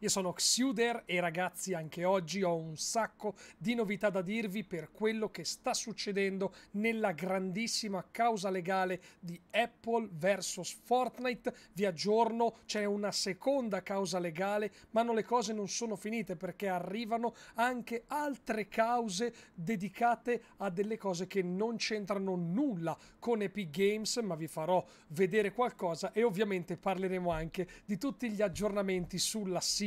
io sono Xuder e ragazzi anche oggi ho un sacco di novità da dirvi per quello che sta succedendo nella grandissima causa legale di Apple vs Fortnite. Vi aggiorno, c'è una seconda causa legale, ma non le cose non sono finite perché arrivano anche altre cause dedicate a delle cose che non c'entrano nulla con Epic Games, ma vi farò vedere qualcosa e ovviamente parleremo anche di tutti gli aggiornamenti sulla sigla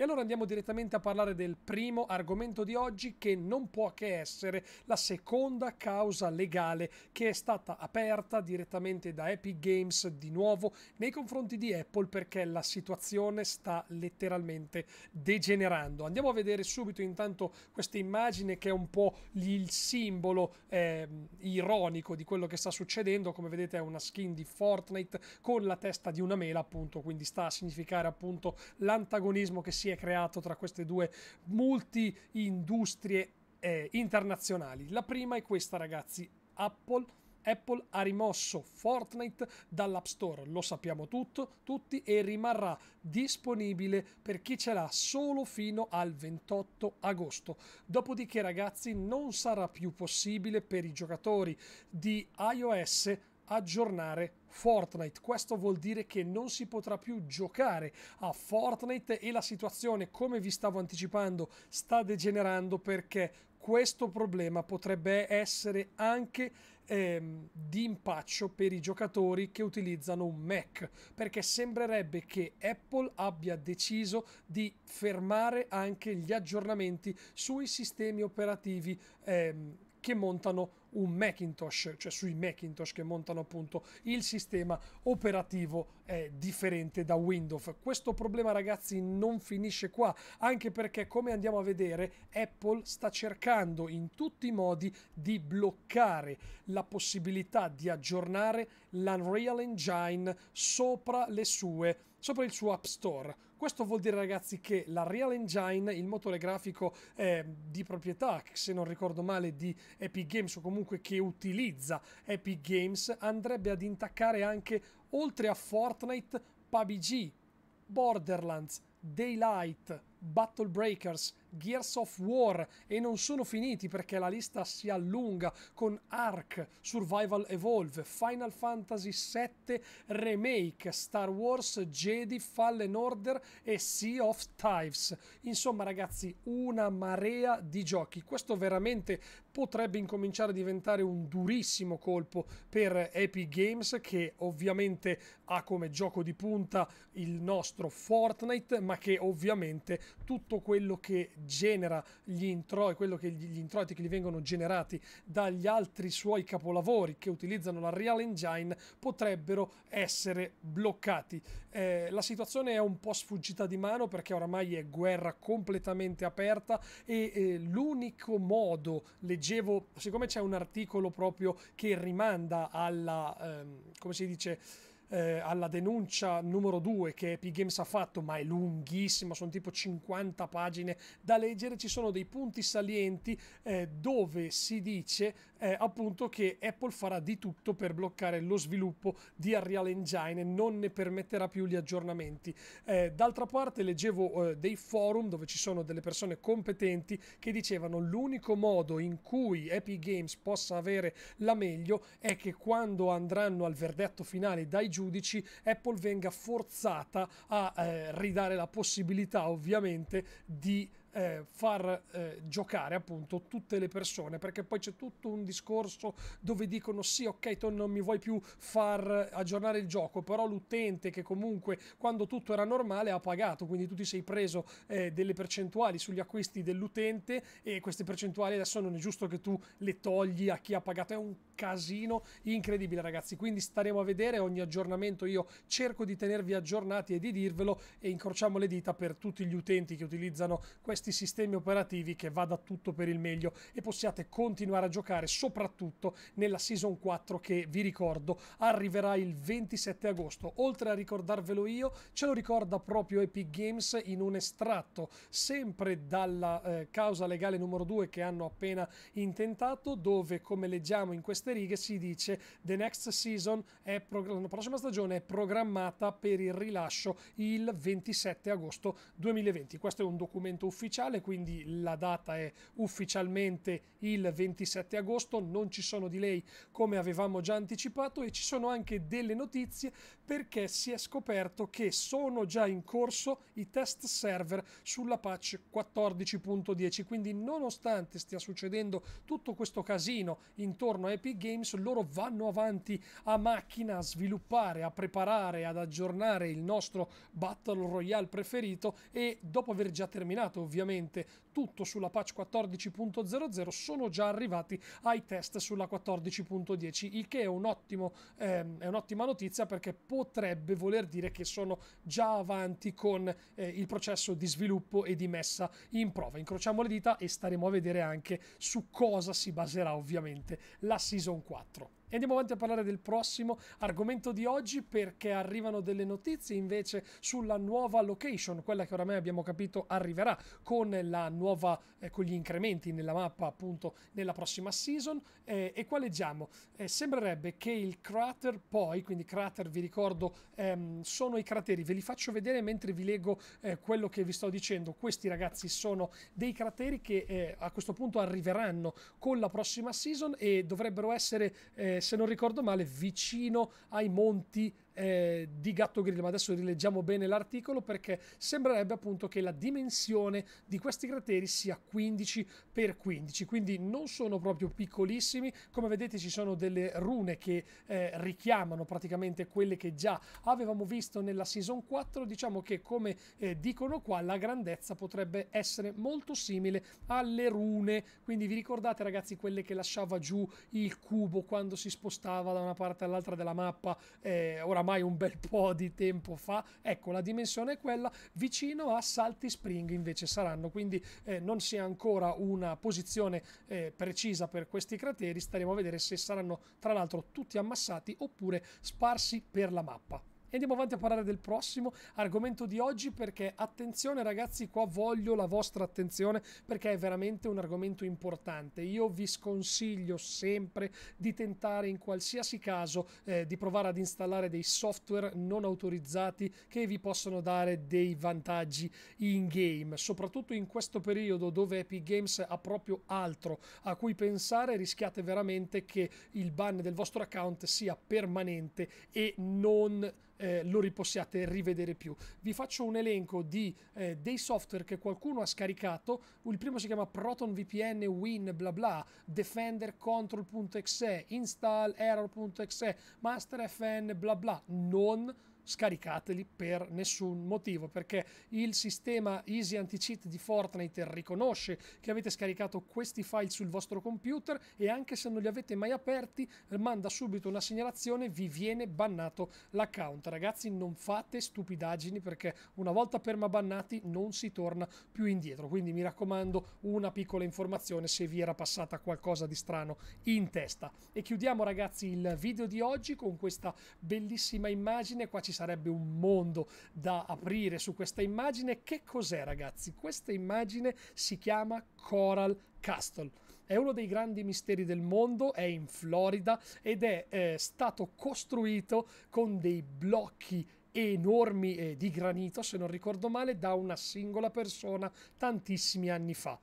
E allora andiamo direttamente a parlare del primo argomento di oggi che non può che essere la seconda causa legale che è stata aperta direttamente da Epic Games di nuovo nei confronti di Apple perché la situazione sta letteralmente degenerando. Andiamo a vedere subito intanto questa immagine che è un po' il simbolo eh, ironico di quello che sta succedendo, come vedete è una skin di Fortnite con la testa di una mela appunto, quindi sta a significare appunto l'antagonismo che si è è creato tra queste due multi-industrie eh, internazionali. La prima è questa, ragazzi, Apple. Apple ha rimosso Fortnite dall'App Store, lo sappiamo tutto, tutti, e rimarrà disponibile per chi ce l'ha solo fino al 28 agosto. Dopodiché, ragazzi, non sarà più possibile per i giocatori di iOS aggiornare Fortnite. Questo vuol dire che non si potrà più giocare a Fortnite e la situazione, come vi stavo anticipando, sta degenerando perché questo problema potrebbe essere anche ehm, di impaccio per i giocatori che utilizzano un Mac, perché sembrerebbe che Apple abbia deciso di fermare anche gli aggiornamenti sui sistemi operativi ehm, che montano un Macintosh, cioè sui Macintosh che montano appunto il sistema operativo è differente da Windows. Questo problema ragazzi non finisce qua, anche perché come andiamo a vedere Apple sta cercando in tutti i modi di bloccare la possibilità di aggiornare l'Unreal Engine sopra le sue sopra il suo App Store. Questo vuol dire ragazzi che la Real Engine, il motore grafico eh, di proprietà, se non ricordo male, di Epic Games o comunque che utilizza Epic Games, andrebbe ad intaccare anche oltre a Fortnite, PUBG, Borderlands, Daylight, Battle Breakers, Gears of War e non sono finiti perché la lista si allunga con Ark, Survival Evolve, Final Fantasy VII Remake, Star Wars Jedi Fallen Order e Sea of Tives. Insomma ragazzi, una marea di giochi. Questo veramente potrebbe incominciare a diventare un durissimo colpo per Epic Games che ovviamente ha come gioco di punta il nostro Fortnite, ma che ovviamente tutto quello che genera gli introiti, quello che gli, gli introiti che gli vengono generati dagli altri suoi capolavori che utilizzano la Real Engine potrebbero essere bloccati. Eh, la situazione è un po' sfuggita di mano perché oramai è guerra completamente aperta e eh, l'unico modo, leggevo, siccome c'è un articolo proprio che rimanda alla, ehm, come si dice, eh, alla denuncia numero 2 che Epic Games ha fatto, ma è lunghissima, sono tipo 50 pagine da leggere, ci sono dei punti salienti eh, dove si dice eh, appunto che Apple farà di tutto per bloccare lo sviluppo di Unreal Engine, e non ne permetterà più gli aggiornamenti. Eh, d'altra parte leggevo eh, dei forum dove ci sono delle persone competenti che dicevano l'unico modo in cui Epic Games possa avere la meglio è che quando andranno al verdetto finale dai giudici giudici Apple venga forzata a eh, ridare la possibilità ovviamente di eh, far eh, giocare appunto tutte le persone perché poi c'è tutto un discorso dove dicono sì ok tu non mi vuoi più far aggiornare il gioco però l'utente che comunque quando tutto era normale ha pagato quindi tu ti sei preso eh, delle percentuali sugli acquisti dell'utente e queste percentuali adesso non è giusto che tu le togli a chi ha pagato è un casino incredibile ragazzi, quindi staremo a vedere ogni aggiornamento, io cerco di tenervi aggiornati e di dirvelo e incrociamo le dita per tutti gli utenti che utilizzano questi sistemi operativi che vada tutto per il meglio e possiate continuare a giocare soprattutto nella Season 4 che vi ricordo arriverà il 27 agosto, oltre a ricordarvelo io ce lo ricorda proprio Epic Games in un estratto sempre dalla eh, causa legale numero 2 che hanno appena intentato dove come leggiamo in queste queste righe si dice The next season è la prossima stagione è programmata per il rilascio il 27 agosto 2020. Questo è un documento ufficiale, quindi la data è ufficialmente il 27 agosto, non ci sono delay come avevamo già anticipato e ci sono anche delle notizie perché si è scoperto che sono già in corso i test server sulla patch 14.10, quindi nonostante stia succedendo tutto questo casino intorno a Epic Games loro vanno avanti a macchina a sviluppare, a preparare, ad aggiornare il nostro Battle Royale preferito e dopo aver già terminato ovviamente tutto sulla patch 14.00 sono già arrivati ai test sulla 14.10, il che è, un ottimo, ehm, è un'ottima notizia perché potrebbe voler dire che sono già avanti con eh, il processo di sviluppo e di messa in prova. Incrociamo le dita e staremo a vedere anche su cosa si baserà ovviamente la season Horizon 4. E andiamo avanti a parlare del prossimo argomento di oggi perché arrivano delle notizie invece sulla nuova location, quella che oramai abbiamo capito arriverà con, la nuova, eh, con gli incrementi nella mappa appunto nella prossima season. Eh, e qua leggiamo, eh, sembrerebbe che il crater poi, quindi crater vi ricordo ehm, sono i crateri, ve li faccio vedere mentre vi leggo eh, quello che vi sto dicendo. Questi ragazzi sono dei crateri che eh, a questo punto arriveranno con la prossima season e dovrebbero essere eh, se non ricordo male, vicino ai monti eh, di Gatto Grillo, ma adesso rileggiamo bene l'articolo perché sembrerebbe appunto che la dimensione di questi crateri sia 15 x 15, quindi non sono proprio piccolissimi, come vedete ci sono delle rune che eh, richiamano praticamente quelle che già avevamo visto nella season 4, diciamo che come eh, dicono qua la grandezza potrebbe essere molto simile alle rune, quindi vi ricordate ragazzi quelle che lasciava giù il cubo quando si spostava da una parte all'altra della mappa, eh, ora oramai un bel po' di tempo fa. Ecco, la dimensione è quella, vicino a Salty spring invece saranno, quindi eh, non si ha ancora una posizione eh, precisa per questi crateri, staremo a vedere se saranno tra l'altro tutti ammassati oppure sparsi per la mappa. E andiamo avanti a parlare del prossimo argomento di oggi perché attenzione ragazzi, qua voglio la vostra attenzione perché è veramente un argomento importante. Io vi sconsiglio sempre di tentare in qualsiasi caso eh, di provare ad installare dei software non autorizzati che vi possono dare dei vantaggi in game, soprattutto in questo periodo dove Epic Games ha proprio altro a cui pensare, rischiate veramente che il ban del vostro account sia permanente e non eh, lo ripossiate rivedere più. Vi faccio un elenco di, eh, dei software che qualcuno ha scaricato. Il primo si chiama Proton VPN Win bla bla, Defender Control.exe, Install Error.exe, Master FN bla bla. Non scaricateli per nessun motivo perché il sistema Easy Anti-Cheat di Fortnite riconosce che avete scaricato questi file sul vostro computer e anche se non li avete mai aperti manda subito una segnalazione vi viene bannato l'account ragazzi non fate stupidaggini perché una volta permabannati non si torna più indietro quindi mi raccomando una piccola informazione se vi era passata qualcosa di strano in testa e chiudiamo ragazzi il video di oggi con questa bellissima immagine qua ci sarebbe un mondo da aprire su questa immagine. Che cos'è, ragazzi? Questa immagine si chiama Coral Castle. È uno dei grandi misteri del mondo, è in Florida ed è eh, stato costruito con dei blocchi enormi eh, di granito, se non ricordo male, da una singola persona tantissimi anni fa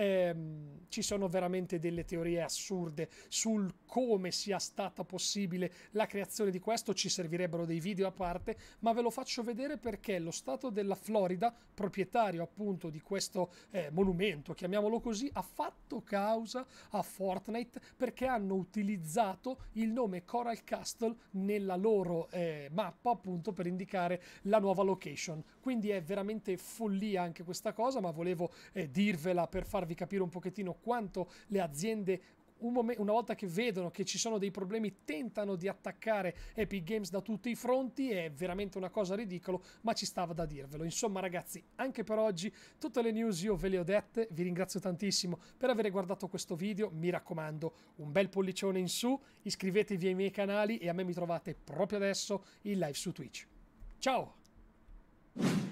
ehm, ci sono veramente delle teorie assurde sul come sia stata possibile la creazione di questo, ci servirebbero dei video a parte, ma ve lo faccio vedere perché lo Stato della Florida, proprietario appunto di questo eh, monumento, chiamiamolo così, ha fatto causa a Fortnite perché hanno utilizzato il nome Coral Castle nella loro eh, mappa appunto per indicare la nuova location. Quindi è veramente follia anche questa cosa, ma volevo eh, dirvela per farvi farvi capire un pochettino quanto le aziende una volta che vedono che ci sono dei problemi tentano di attaccare Epic Games da tutti i fronti, è veramente una cosa ridicola, ma ci stava da dirvelo. Insomma ragazzi, anche per oggi tutte le news io ve le ho dette, vi ringrazio tantissimo per aver guardato questo video, mi raccomando un bel pollicione in su, iscrivetevi ai miei canali e a me mi trovate proprio adesso in live su Twitch. Ciao!